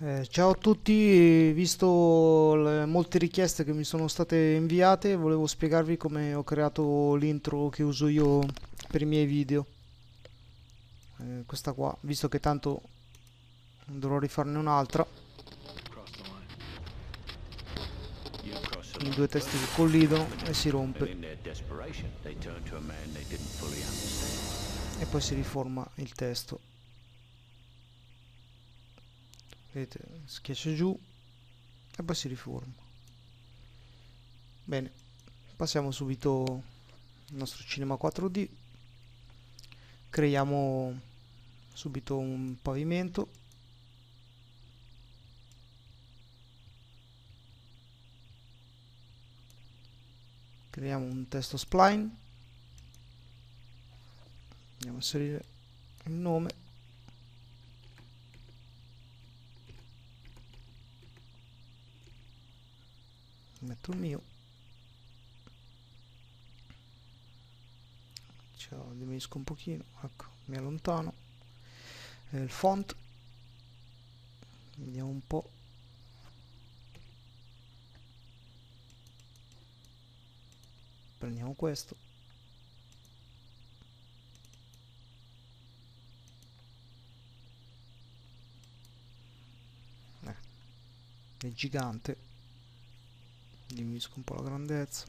Eh, ciao a tutti, visto le molte richieste che mi sono state inviate, volevo spiegarvi come ho creato l'intro che uso io per i miei video. Eh, questa qua, visto che tanto dovrò rifarne un'altra. I due testi che collidono e si rompe. E poi si riforma il testo vedete schiaccia giù e poi si riforma bene passiamo subito al nostro cinema 4D creiamo subito un pavimento creiamo un testo spline andiamo a inserire il nome metto il mio cioè, diminuisco un pochino ecco mi allontano eh, il font vediamo un po' prendiamo questo eh, è gigante diminuisco un po' la grandezza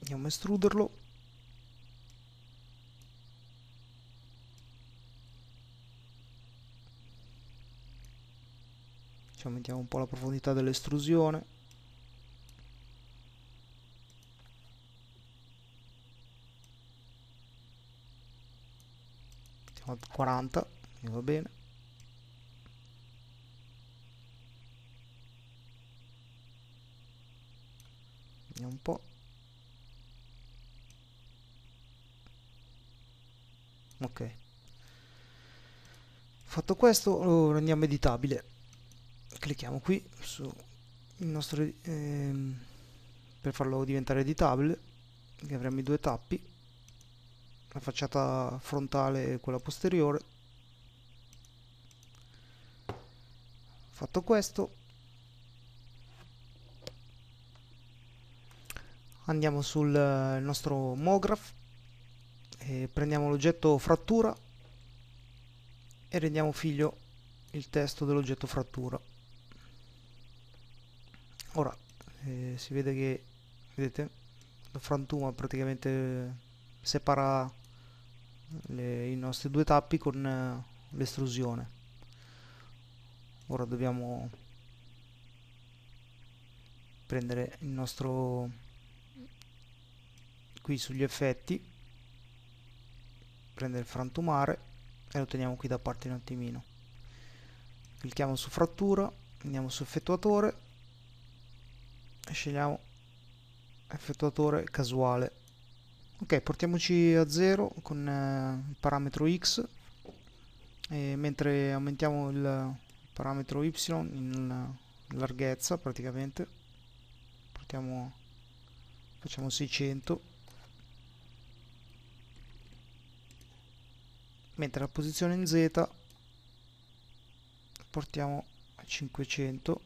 andiamo a estruderlo ci aumentiamo un po' la profondità dell'estrusione siamo 40 mi va bene vediamo un po' ok fatto questo lo rendiamo editabile clicchiamo qui su il nostro ehm, per farlo diventare editabile avremo i due tappi la facciata frontale e quella posteriore fatto questo andiamo sul eh, nostro MoGraph e prendiamo l'oggetto frattura e rendiamo figlio il testo dell'oggetto frattura ora eh, si vede che vedete la frantuma praticamente separa le, i nostri due tappi con eh, l'estrusione ora dobbiamo prendere il nostro qui sugli effetti prendere il frantumare e lo teniamo qui da parte un attimino clicchiamo su frattura andiamo su effettuatore e scegliamo effettuatore casuale ok portiamoci a 0 con eh, il parametro x mentre aumentiamo il parametro y in larghezza praticamente Portiamo, facciamo 600 mentre la posizione in z portiamo a 500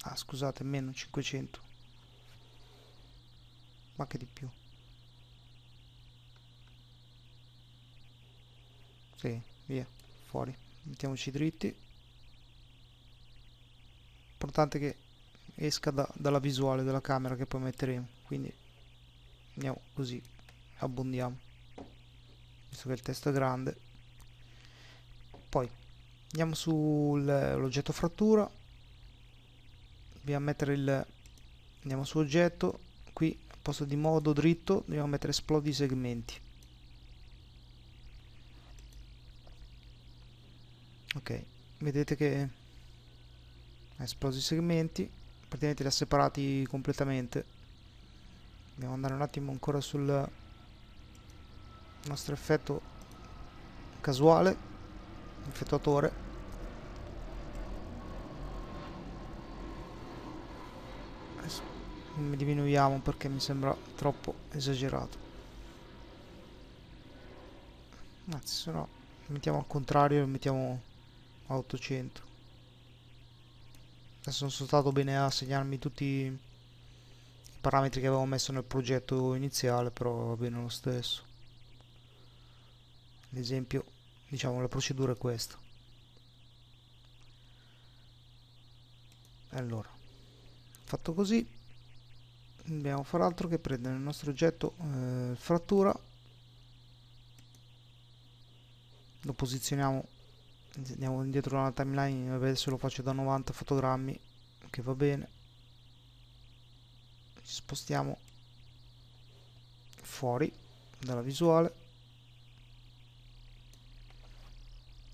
ah scusate meno 500 ma che di più sì via fuori mettiamoci dritti importante che esca da, dalla visuale della camera che poi metteremo quindi andiamo così abbondiamo visto che il testo è grande poi andiamo sull'oggetto eh, frattura dobbiamo mettere il andiamo su oggetto qui al posto di modo dritto dobbiamo mettere esplodi segmenti ok vedete che ha esploso i segmenti praticamente li ha separati completamente dobbiamo andare un attimo ancora sul nostro effetto casuale effettuatore mi diminuiamo perché mi sembra troppo esagerato anzi se no lo mettiamo al contrario lo mettiamo 800 adesso sono stato bene a segnarmi tutti i parametri che avevo messo nel progetto iniziale però va bene lo stesso ad esempio diciamo la procedura è questa allora fatto così dobbiamo far altro che prendere il nostro oggetto eh, frattura lo posizioniamo andiamo indietro alla timeline vedete se lo faccio da 90 fotogrammi che va bene ci spostiamo fuori dalla visuale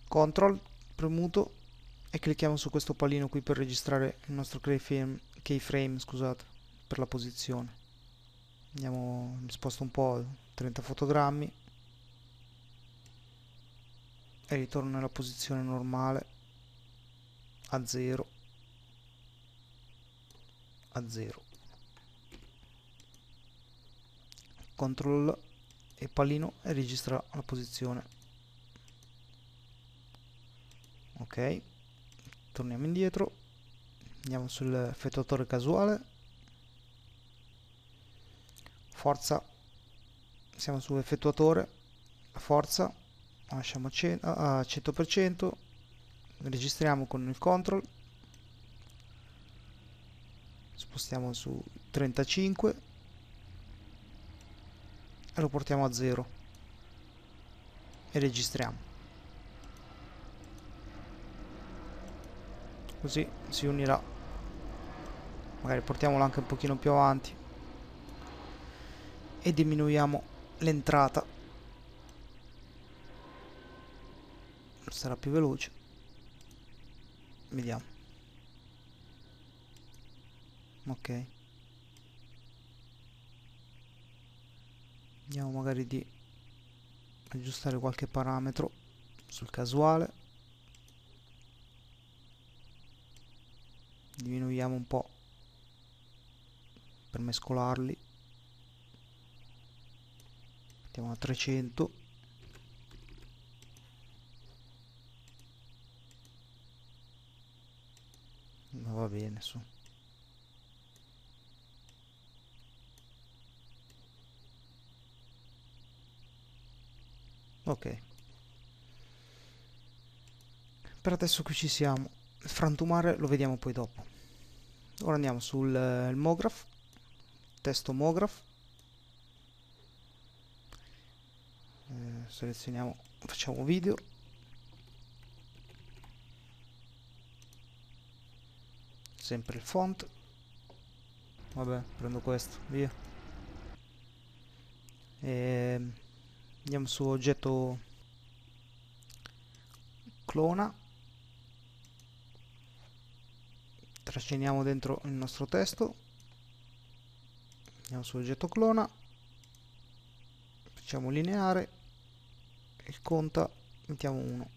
control premuto e clicchiamo su questo pallino qui per registrare il nostro keyframe, keyframe scusate per la posizione andiamo mi sposto un po' 30 fotogrammi e ritorno nella posizione normale a 0 a 0 control e pallino e registra la posizione ok torniamo indietro andiamo sull'effettuatore casuale forza siamo sull'effettuatore forza lasciamo a 100%, a 100% registriamo con il control spostiamo su 35 e lo portiamo a 0 e registriamo così si unirà magari portiamolo anche un pochino più avanti e diminuiamo l'entrata sarà più veloce vediamo ok andiamo magari di aggiustare qualche parametro sul casuale diminuiamo un po' per mescolarli mettiamo a 300 bene, su. Ok. Per adesso qui ci siamo. Frantumare lo vediamo poi dopo. Ora andiamo sul eh, MoGraph, testo MoGraph. Eh, selezioniamo, facciamo video. sempre il font vabbè prendo questo via e ehm, andiamo su oggetto clona trasciniamo dentro il nostro testo andiamo su oggetto clona facciamo lineare il conta mettiamo 1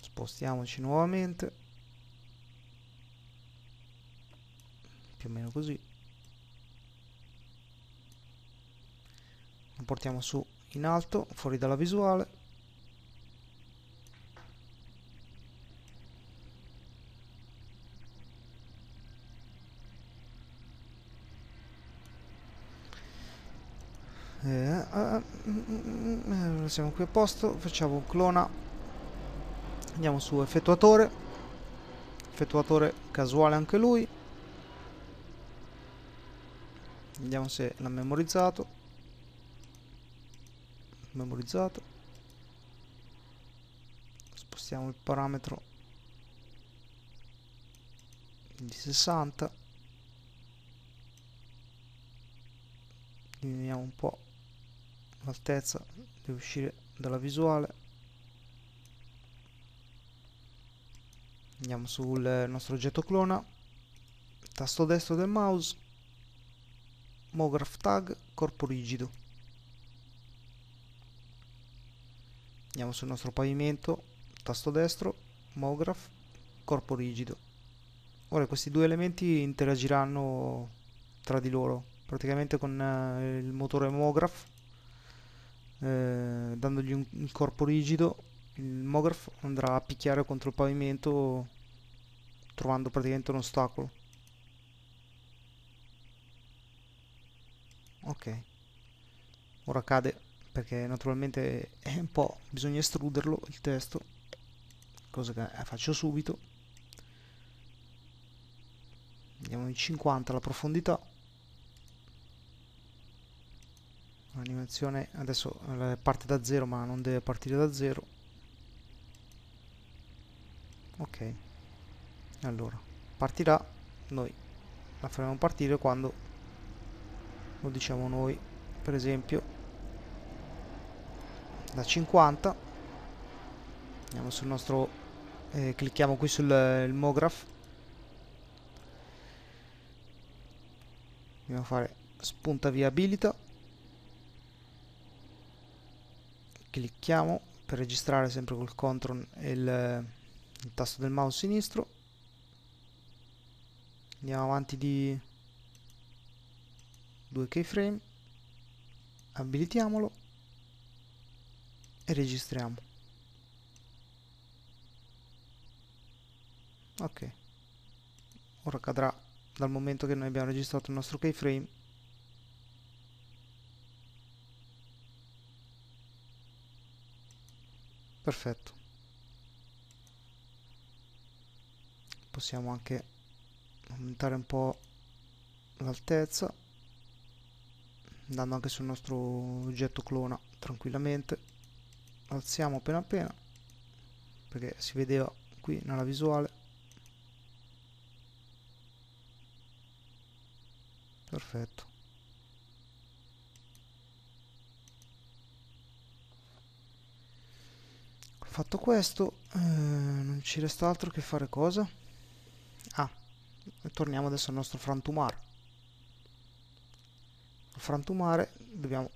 spostiamoci nuovamente più o meno così lo portiamo su in alto fuori dalla visuale eh, eh, siamo qui a posto facciamo un clona andiamo su effettuatore effettuatore casuale anche lui Vediamo se l'ha memorizzato. Memorizzato. Spostiamo il parametro di 60. Diminuiamo un po' l'altezza, deve uscire dalla visuale. Andiamo sul nostro oggetto clona, tasto destro del mouse MoGraph tag corpo rigido andiamo sul nostro pavimento tasto destro MoGraph corpo rigido ora questi due elementi interagiranno tra di loro praticamente con eh, il motore MoGraph eh, dandogli un, un corpo rigido il MoGraph andrà a picchiare contro il pavimento trovando praticamente un ostacolo ok ora cade perché naturalmente è un po' bisogna estruderlo il testo cosa che eh, faccio subito andiamo in 50 la profondità l'animazione adesso parte da zero ma non deve partire da zero ok allora partirà noi la faremo partire quando lo diciamo noi per esempio da 50 andiamo sul nostro eh, clicchiamo qui sul eh, MoGraph andiamo a fare spunta via abilita clicchiamo per registrare sempre col control e il, il tasto del mouse sinistro andiamo avanti di due keyframe, abilitiamolo e registriamo. Ok, ora cadrà dal momento che noi abbiamo registrato il nostro keyframe perfetto possiamo anche aumentare un po' l'altezza andando anche sul nostro oggetto clona tranquillamente alziamo appena appena perché si vedeva qui nella visuale perfetto fatto questo eh, non ci resta altro che fare cosa? ah torniamo adesso al nostro frantumar frantumare dobbiamo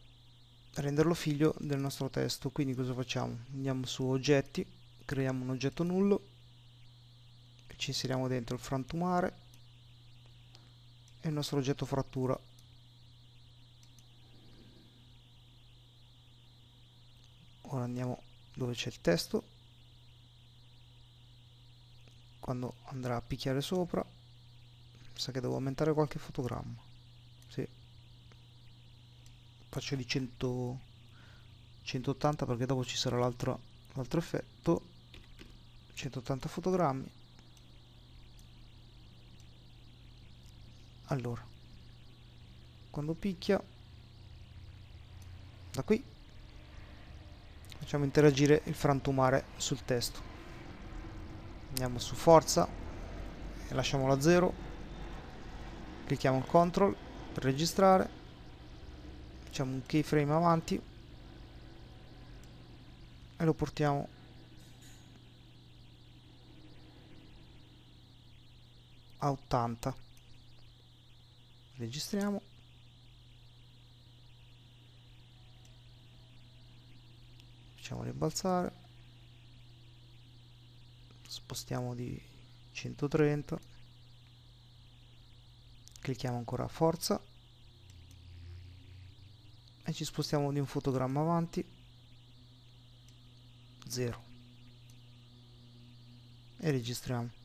renderlo figlio del nostro testo quindi cosa facciamo? andiamo su oggetti creiamo un oggetto nullo ci inseriamo dentro il frantumare e il nostro oggetto frattura ora andiamo dove c'è il testo quando andrà a picchiare sopra sa che devo aumentare qualche fotogramma sì faccio di 100, 180 perché dopo ci sarà l'altro effetto 180 fotogrammi allora quando picchia da qui facciamo interagire il frantumare sul testo andiamo su forza e lasciamolo a 0 clicchiamo il control per registrare facciamo un keyframe avanti e lo portiamo a 80 registriamo facciamo rimbalzare spostiamo di 130 clicchiamo ancora forza e ci spostiamo di un fotogramma avanti 0 e registriamo